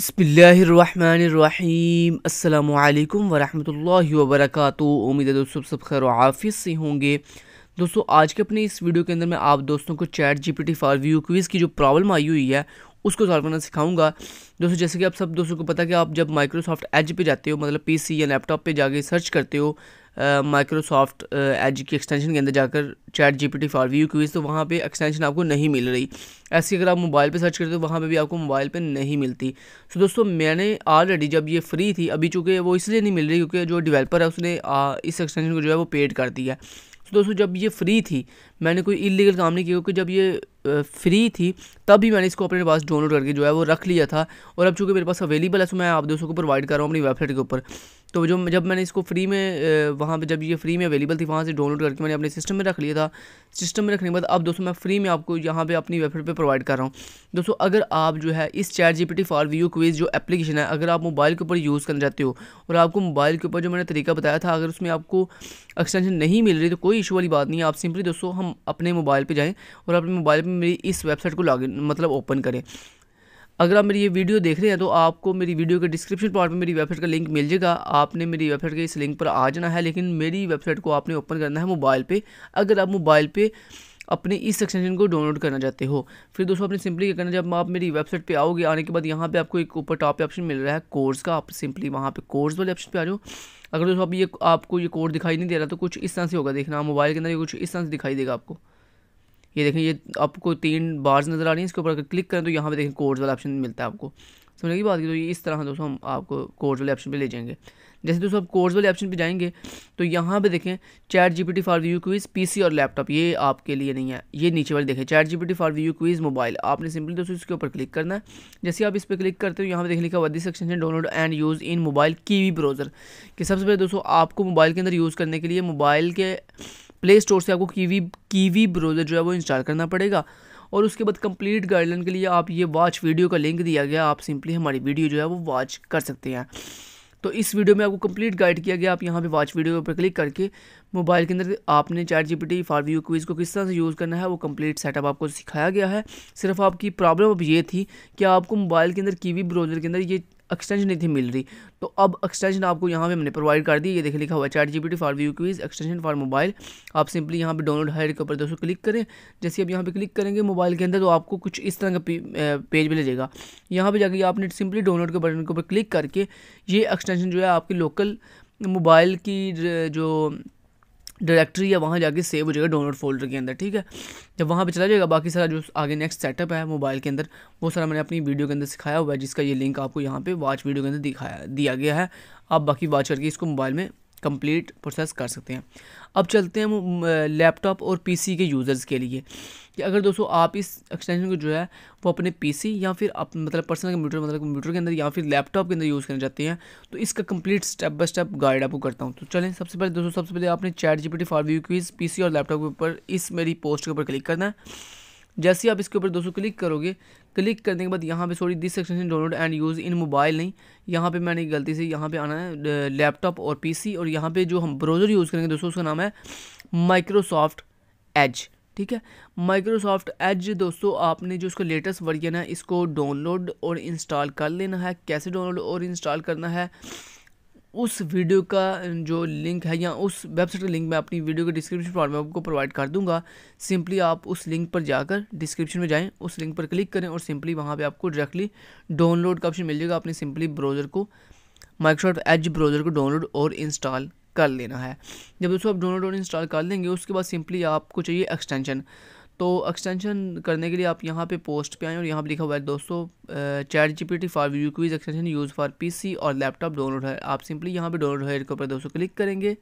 बसमीम अल्लाम वरहमल वबरक उम्मीद है दोस्तों सब खैर हाफिज़ से होंगे दोस्तों आज के अपने इस वीडियो के अंदर मैं आप दोस्तों को chat GPT for view quiz की जो प्रॉब्लम आई हुई है उसको सॉल्व करना सिखाऊंगा दोस्तों जैसे कि आप सब दोस्तों को पता है कि आप जब माइक्रोसॉफ्ट एज पे जाते हो मतलब पीसी या लैपटॉप पे जाके सर्च करते हो माइक्रोसॉफ्ट एज की एक्सटेंशन के अंदर जाकर chat G T for view quiz तो वहाँ पे एक्सटेंशन आपको नहीं मिल रही ऐसी अगर आप मोबाइल पे सर्च करते हो वहाँ पे भी आपको मोबाइल पे नहीं मिलती सो so, दोस्तों मैंने ऑलरेडी जब ये फ्री थी अभी चूँकि वो इसलिए नहीं मिल रही क्योंकि जो डिवेलपर है उसने आ, इस एक्सटेंशन को जो है वो पेड कर दिया है तो दोस्तों जब ये फ्री थी मैंने कोई इलीगल काम नहीं किया क्योंकि जब ये फ्री थी तब भी मैंने इसको अपने पास डाउनलोड करके जो है वो रख लिया था और अब चूँकि मेरे पास अवेलेबल है तो मैं आप दोस्तों को प्रोवाइड कर रहा हूँ अपनी वेबसाइट के ऊपर तो जो जब मैंने इसको फ्री में वहाँ पे जब ये फ्री में अवेलेबल थी वहाँ से डाउनलोड करके मैंने अपने सिस्टम में रख लिया था सिस्टम में रखने के बाद अब दोस्तों मैं फ्री में आपको यहाँ पे अपनी वेबसाइट पे प्रोवाइड कर रहा हूँ दोस्तों अगर आप जो है इस chat P for view quiz जो एप्लीकेशन है अगर आप मोबाइल के ऊपर यूज़ करना चाहते हो और आपको मोबाइल के ऊपर जो मैंने तरीका बताया था अगर उसमें आपको एक्सटेंशन नहीं मिल रही तो कोई इशू वाली बात नहीं है आप सिंपली दोस्तों हम अपने मोबाइल पर जाएँ और अपने मोबाइल पर मेरी इस वेबसाइट को लॉग मतलब ओपन करें अगर आप मेरी ये वीडियो देख रहे हैं तो आपको मेरी वीडियो के डिस्क्रिप्शन पार्ट में मेरी वेबसाइट का लिंक मिल जाएगा आपने मेरी वेबसाइट के इस लिंक पर आ जाना है लेकिन मेरी वेबसाइट को आपने ओपन करना है मोबाइल पे अगर आप मोबाइल पे अपने इस एक्सटेंशन को डाउनलोड करना चाहते हो फिर दोस्तों आपने सिंपली क्या करना जब आप मेरी वेबसाइट पे आओगे आने के बाद यहाँ पे आपको एक ऊपर टॉप पे ऑप्शन मिल रहा है कोर्स का आप सिंपली वहाँ पे कोर्स वाले ऑप्शन पे आ जाओ अगर दोस्तों आप ये आपको ये कोर्स दिखाई नहीं दे रहा तो कुछ इस तरह से होगा देखना मोबाइल के अंदर ये कुछ इस तरह से दिखाई देगा आपको ये देखें ये आपको तीन बार्स नज़र आ रही हैं इसके ऊपर अगर क्लिक करें तो यहाँ पे देखें कोर्स वाला ऑप्शन मिलता है आपको समझने की बात की तो ये इस तरह दोस्तों हम आपको कोर्स वाले ऑप्शन पे ले जाएंगे जैसे दोस्तों आप कोर्स वाले ऑप्शन पे जाएंगे तो यहाँ पे देखें chat GPT for view quiz PC और लैपटॉप ये आपके लिए नहीं है ये नीचे वाले देखें chat GPT for view quiz mobile आपने सिंपली दोस्तों इसके ऊपर क्लिक करना है जैसे आप इस पर क्लिक करते हो यहाँ पर देखें लिखा वर्दी सेक्शन है download and use in mobile वी ब्राउज़र कि सबसे पहले दोस्तों आपको मोबाइल के अंदर यूज़ करने के लिए मोबाइल के प्ले स्टोर से आपको कीवी कीवी ब्राउज़र जो है वो इंस्टॉल करना पड़ेगा और उसके बाद कंप्लीट गाइडलाइन के लिए आप ये वॉच वीडियो का लिंक दिया गया आप सिंपली हमारी वीडियो जो है वो वॉच कर सकते हैं तो इस वीडियो में आपको कंप्लीट गाइड किया गया आप यहाँ पे वॉच वीडियो के ऊपर क्लिक करके मोबाइल के अंदर आपने chat T for view quiz को किस तरह से यूज़ करना है वो कंप्लीट सेटअप आपको सिखाया गया है सिर्फ आपकी प्रॉब्लम अब ये थी कि आपको मोबाइल के अंदर कीवी ब्राउज़र के अंदर ये एक्सटेंशन नहीं थी मिल रही तो अब एक्सटेंशन आपको यहाँ पे हमने प्रोवाइड कर दी ये देखिए लिखा हुआ chat B for view quiz extension for mobile आप सिंपली यहाँ पे डाउनलोड हायर के ऊपर दोस्तों क्लिक करें जैसे आप यहाँ पे क्लिक करेंगे मोबाइल के अंदर तो आपको कुछ इस तरह का पेज भी लगेगा जाएगा यहाँ पर जाके आपने सिंपली डाउनलोड के बटन के ऊपर क्लिक करके ये एक्सटेंशन जो है आपके लोकल मोबाइल की जो डायरेक्टरी है वहाँ जाके सेव हो जाएगा डाउनलोड फोल्डर के अंदर ठीक है जब वहाँ पे चला जाएगा बाकी सारा जो आगे नेक्स्ट सेटअप है मोबाइल के अंदर वो सारा मैंने अपनी वीडियो के अंदर सिखाया हुआ है जिसका ये लिंक आपको यहाँ पे वॉच वीडियो के अंदर दिखाया दिया गया है आप बाकी वॉच करके इसको मोबाइल में कंप्लीट प्रोसेस कर सकते हैं अब चलते हैं लैपटॉप और पीसी के यूज़र्स के लिए कि अगर दोस्तों आप इस एक्सटेंशन को जो है वो अपने पीसी या फिर आप मतलब पर्सनल कंप्यूटर मतलब कंप्यूटर के अंदर या फिर लैपटॉप के अंदर यूज़ करना चाहते हैं तो इसका complete step by step guide आपको करता हूँ तो चलें सबसे पहले दोस्तों सबसे पहले आपने chat G P T for view quiz P और लैपटॉप के ऊपर इस मेरी पोस्ट के ऊपर क्लिक करना है जैसे ही आप इसके ऊपर दोस्तों क्लिक करोगे क्लिक करने के बाद यहाँ पे sorry this section download and use in mobile नहीं यहाँ पे मैंने गलती से यहाँ पे आना है लैपटॉप और पीसी और यहाँ पे जो हम ब्राउज़र यूज़ करेंगे दोस्तों उसका नाम है माइक्रोसॉफ्ट एज ठीक है माइक्रोसॉफ्ट एज दोस्तों आपने जो उसका लेटेस्ट वर्जन है इसको डाउनलोड और इंस्टॉल कर लेना है कैसे डाउनलोड और इंस्टॉल करना है उस वीडियो का जो लिंक है या उस वेबसाइट का लिंक मैं अपनी वीडियो के डिस्क्रिप्शन फॉर्म में आपको प्रोवाइड कर दूंगा सिंपली आप उस लिंक पर जाकर डिस्क्रिप्शन में जाएं उस लिंक पर क्लिक करें और सिंपली वहां पे आपको डायरेक्टली डाउनलोड का ऑप्शन मिल जाएगा अपने सिंपली ब्राउज़र को माइक्रोसॉफ्ट एज ब्राउज़र को डाउनलोड और इंस्टॉल कर लेना है जब दोस्तों आप डाउनलोड और इंस्टॉल कर लेंगे उसके बाद सिंपली आपको चाहिए एक्सटेंशन तो एक्सटेंशन करने के लिए आप यहाँ पे पोस्ट पे आएँ और यहाँ पर लिखा हुआ है दोस्तों chat G P T for you quiz extension use for C और लैपटॉप डाउनलोड है आप सिंपली यहाँ पे डाउनलोड हेयर के ऊपर दोस्तों क्लिक करेंगे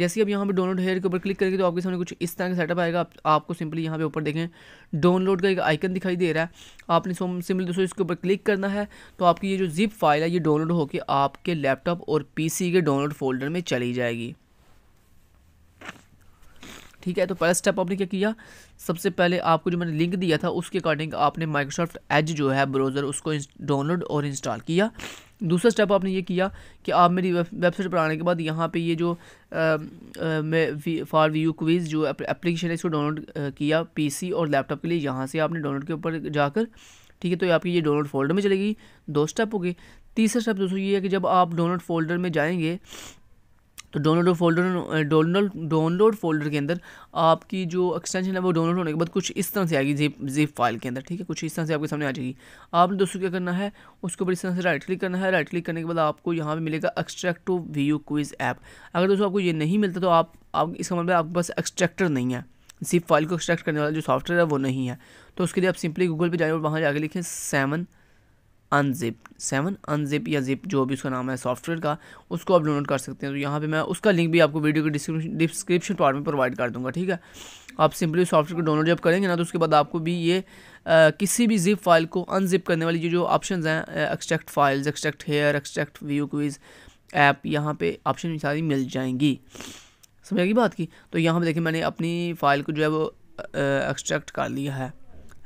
जैसे ही आप यहाँ पे डाउनलोड हेयर के ऊपर क्लिक करेंगे तो आपके सामने कुछ इस तरह का सेटअप आएगा आप, आपको सिंपली यहाँ पे ऊपर देखें डाउनलोड का एक आइकन दिखाई दे रहा है आपने सिंपली दोस्तों इसके ऊपर क्लिक करना है तो आपकी ये जो जिप फाइल है ये डाउनलोड होकर आपके लैपटॉप और सी के डाउनलोड फोल्डर में चली जाएगी ठीक है तो पहला स्टेप आपने क्या किया सबसे पहले आपको जो मैंने लिंक दिया था उसके अकॉर्डिंग आपने माइक्रोसॉफ्ट एज जो है ब्राउज़र उसको डाउनलोड और इंस्टॉल किया दूसरा स्टेप आपने ये किया कि आप मेरी वेबसाइट पर आने के बाद यहाँ पे ये जो मैं फॉर व्यू क्विज़ जो एप्लीकेशन है इसको डाउनलोड किया पीसी और लैपटॉप के लिए यहाँ से आपने डाउनलोड के ऊपर जाकर ठीक है तो आपकी ये डाउनलोड फोल्डर में चलेगी दो स्टेप हो गए तीसरा स्टेप दोस्तों ये है कि जब आप डाउनलोड फोल्डर में जाएंगे तो download folder download download folder के अंदर आपकी जो एक्सटेंशन है वो डाउनलोड होने के बाद कुछ इस तरह से आएगी जिप जिप फाइल के अंदर ठीक है कुछ इस तरह से आपके सामने आ जाएगी आपने दोस्तों क्या करना है उसके ऊपर इस तरह से राइट क्लिक करना है राइट क्लिक करने के बाद आपको यहाँ पर मिलेगा extract to view quiz app अगर दोस्तों आपको ये नहीं मिलता तो आप, आप इसका मतलब आपके पास एक्सट्रैक्टर नहीं है जिप फाइल को एक्सट्रैक्ट करने वाला जो सॉफ्टवेयर है वो नहीं है तो उसके लिए आप सिंपली गूगल पर जाएँ और वहाँ जाकर लिखें सेवन अनजिप सेवन अनजिप या जिप जो भी उसका नाम है सॉफ्टवेयर का उसको आप डाउनलोड कर सकते हैं तो यहाँ पे मैं उसका लिंक भी आपको वीडियो के डिस्क्रिप्शन पार्ट में प्रोवाइड कर दूंगा ठीक है आप सिंपली सॉफ्टवेयर को डाउनलोड जब करेंगे ना तो उसके बाद आपको भी ये आ, किसी भी जिप फाइल को अनजिप करने वाली जो जो ऑप्शन हैं extract files extract here extract view quiz app यहाँ पर ऑप्शन सारी मिल जाएंगी समझ आएगी बात की तो यहाँ पर देखिए मैंने अपनी फ़ाइल को जो है वो एक्सट्रैक्ट कर लिया है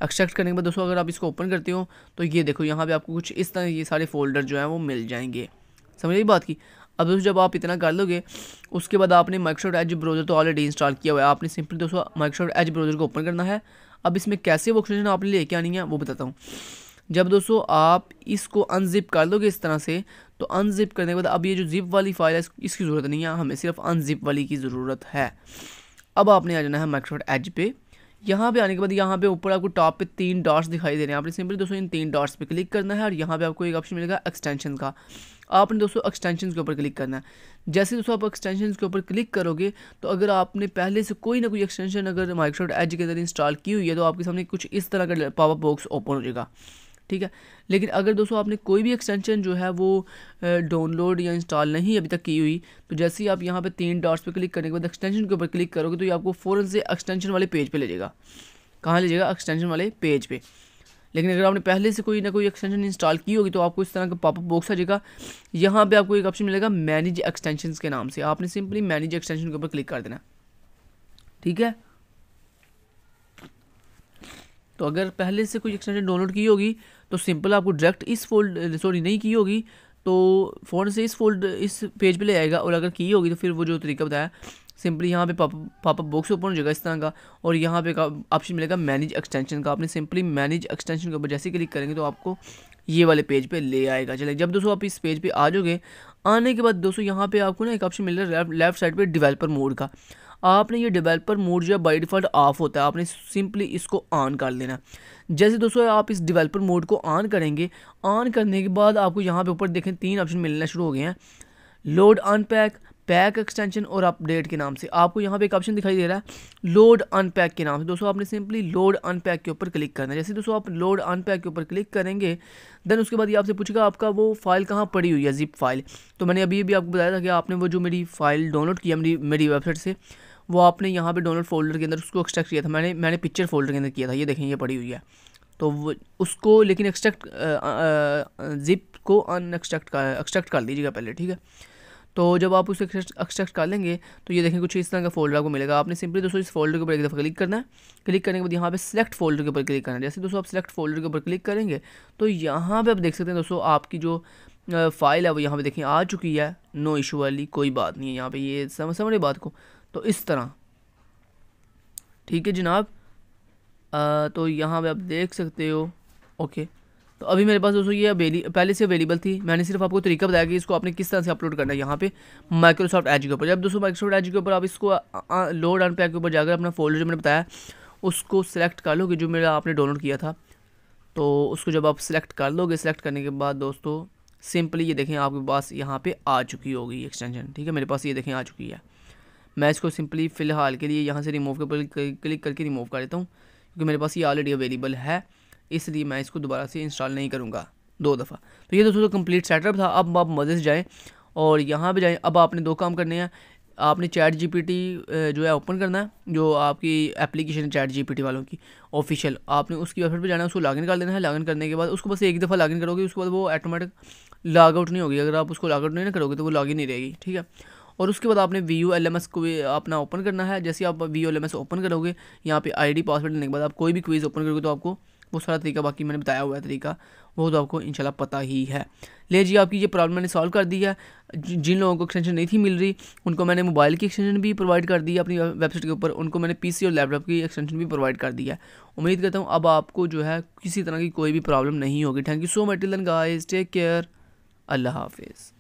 एक्सट्रैक्ट करने के बाद दोस्तों अगर आप इसको ओपन करते हो तो ये देखो यहाँ पे आपको कुछ इस तरह ये सारे फोल्डर जो हैं वो मिल जाएंगे समझ रही बात की अब दोस्तों जब आप इतना कर लोगे उसके बाद आपने माइक्रोसॉफ्ट एज ब्राउज़र तो ऑलरेडी इंस्टॉल किया हुआ है आपने सिंपली दोस्तों माइक्रोसॉफ्ट एज ब्राउज़र को ओपन करना है अब इसमें कैसे वो एक्सटेंशन आपने लेके आनी है वो बताता हूँ जब दोस्तों आप इसको अनजिप कर लोगे इस तरह से तो अनजिप करने के बाद अब ये जो जिप वाली फाइल है इसकी ज़रूरत नहीं है हमें सिर्फ अनजिप वाली की ज़रूरत है अब आपने आ जाना है माइक्रोसॉफ्ट एज पे यहाँ पे आने के बाद यहाँ पे ऊपर आपको टॉप पे तीन डॉट्स दिखाई दे रहे हैं आपने सिंपली दोस्तों इन तीन डॉट्स पे क्लिक करना है और यहाँ पे आपको एक ऑप्शन मिलेगा एक्सटेंशन का आपने दोस्तों एक्सटेंशन के ऊपर क्लिक करना है जैसे दोस्तों आप एक्सटेंशन के ऊपर क्लिक करोगे तो अगर आपने पहले से कोई ना कोई एक्सटेंशन अगर माइक्रोसॉफ्ट एज के अंदर इंस्टॉल की हुई है तो आपके सामने कुछ इस तरह का पावर बॉक्स ओपन हो जाएगा ठीक है लेकिन अगर दोस्तों आपने कोई भी एक्सटेंशन जो है वो डाउनलोड या इंस्टॉल नहीं अभी तक की हुई तो जैसे ही आप यहाँ पे तीन डॉट्स पे क्लिक करने के बाद एक्सटेंशन के ऊपर क्लिक करोगे तो ये आपको फ़ौरन से एक्सटेंशन वाले पेज पे ले जाएगा कहाँ ले जाएगा एक्सटेंशन वाले पेज पे लेकिन अगर आपने पहले से कोई ना कोई एक्सटेंशन इंस्टॉल की होगी तो आपको इस तरह का पॉपअप बॉक्स आ जाएगा यहाँ पर आपको एक ऑप्शन मिलेगा मैनेज एक्सटेंशन के नाम से आपने सिंपली मैनेज एक्सटेंशन के ऊपर क्लिक कर देना ठीक है तो अगर पहले से कोई एक्सटेंशन डाउनलोड की होगी तो सिंपल आपको डायरेक्ट इस फोल्ड सॉरी नहीं की होगी तो फ़ोन से इस फोल्ड इस पेज पे ले आएगा और अगर की होगी तो फिर वो जो तरीका बताया सिंपली यहाँ पे पॉपअप बॉक्स ओपन हो जाएगा इस तरह का और यहाँ पे का ऑप्शन मिलेगा मैनेज एक्सटेंशन का आपने सिंपली मैनेज एक्सटेंशन के ऊपर जैसे क्लिक करेंगे तो आपको ये वाले पेज पे ले आएगा चले जब दोस्तों आप इस पेज पे आ जाओगे आने के बाद दोस्तों यहाँ पे आपको ना एक ऑप्शन मिल रहा है लेफ्ट साइड पर डिवेलपर मोड का आपने ये डेवलपर मोड जो है बाई डिफ़ॉल्ट ऑफ होता है आपने सिंपली इसको ऑन कर लेना जैसे दोस्तों आप इस डेवलपर मोड को ऑन करेंगे ऑन करने के बाद आपको यहाँ पे ऊपर देखें तीन ऑप्शन मिलना शुरू हो गए हैं लोड अनपैक पैक एक्सटेंशन और अपडेट के नाम से आपको यहाँ पे एक ऑप्शन दिखाई दे रहा है लोड अनपैक के नाम से दोस्तों आपने सिंपली लोड अनपैक के ऊपर क्लिक करना है जैसे दोस्तों आप लोड अनपैक के ऊपर क्लिक करेंगे देन उसके बाद ये आपसे पूछेगा आपका वो फाइल कहाँ पड़ी हुई है जिप फाइल तो मैंने अभी भी आपको बताया था कि आपने वो जो मेरी फाइल डाउनलोड किया मेरी मेरी वेबसाइट से वो आपने यहाँ पे डाउनलोड फोल्डर के अंदर उसको एक्सट्रैक्ट किया था मैंने मैंने पिक्चर फोल्डर के अंदर किया था ये देखें ये पड़ी हुई है तो उसको लेकिन एक्सट्रैक्ट जिप को अन एक्सट्रैक्ट कर एक्सट्रैक्ट कर दीजिएगा पहले ठीक है तो जब आप उसे एक्सट्रैक्ट कर लेंगे तो ये देखें कुछ इस तरह का फोल्डर आपको मिलेगा आपने सिंपली दोस्तों इस फोल्डर के ऊपर एक दफ़ा क्लिक करना है क्लिक करने के बाद यहाँ पे सिलेक्ट फोल्डर के ऊपर क्लिक करना है जैसे दोस्तों आप सिलेक्ट फोल्डर के ऊपर क्लिक करेंगे तो यहाँ पे आप देख सकते हैं दोस्तों आपकी जो फाइल है वो यहाँ पे देखें आ चुकी है नो इशू वाली कोई बात नहीं है यहाँ पर ये समझ समझ रही बात को तो इस तरह ठीक है जनाब तो यहाँ पे आप देख सकते हो ओके तो अभी मेरे पास दोस्तों ये अवेली पहले से अवेलेबल थी मैंने सिर्फ आपको तरीका बताया कि इसको आपने किस तरह से अपलोड करना है यहाँ पे माइक्रोसॉफ्ट एज के ऊपर जब दोस्तों माइक्रोसॉफ्ट एज के ऊपर आप इसको लोड अन पैक के ऊपर जाकर अपना फोल्डर जो मैंने बताया उसको सिलेक्ट कर लोगे जो मेरा आपने डाउनलोड किया था तो उसको जब आप सिलेक्ट कर लोगे सिलेक्ट करने के बाद दोस्तों सिंपली ये देखें आपके पास यहाँ पर आ चुकी होगी एक्सटेंशन ठीक है मेरे पास ये देखें आ चुकी है मैं इसको सिंपली फ़िलहाल के लिए यहाँ से रिमूव के क्लिक करके रिमूव कर देता हूँ क्योंकि मेरे पास ये ऑलरेडी अवेलेबल है इसलिए मैं इसको दोबारा से इंस्टॉल नहीं करूँगा दो दफ़ा तो ये दोस्तों कम्प्लीट सेटअप था अब आप मज़े से जाएँ और यहाँ पर जाएँ अब आपने दो काम करने हैं आपने चैट जी जो है ओपन करना है जो आपकी एप्लीकेशन है चैट जी वालों की ऑफिशियल आपने उसकी वेबसाइट पे जाना है उसको लॉगिन कर लेना है लॉगिन करने के बाद उसको बस एक दफ़ा लॉगिन करोगे उसके बाद वो ऑटोमेटिक लॉग आउट नहीं होगी अगर आप उसको लॉग आउट नहीं ना करोगे तो वो लॉगिन नहीं रहेगी ठीक है और उसके बाद आपने V U L M S को अपना ओपन करना है जैसे आप V U L M S open करोगे यहाँ पे आईडी पासवर्ड लेने के बाद आप कोई भी क्वीज़ ओपन करोगे तो आपको वो सारा तरीका बाकी मैंने बताया हुआ है तरीका वो तो आपको इंशाल्लाह पता ही है ले जी आपकी ये प्रॉब्लम मैंने सॉल्व कर दी है जिन लोगों को एक्सटेंशन नहीं थी मिल रही उनको मैंने मोबाइल की एक्सटेंशन भी प्रोवाइड कर दी है अपनी वेबसाइट के ऊपर उनको मैंने पीसी और लैपटॉप की एक्सटेंशन भी प्रोवाइड कर दी है उम्मीद करता हूँ अब आपको जो है किसी तरह की कोई भी प्रॉब्लम नहीं होगी thank you so much till then guys take care अल्लाह हाफिज़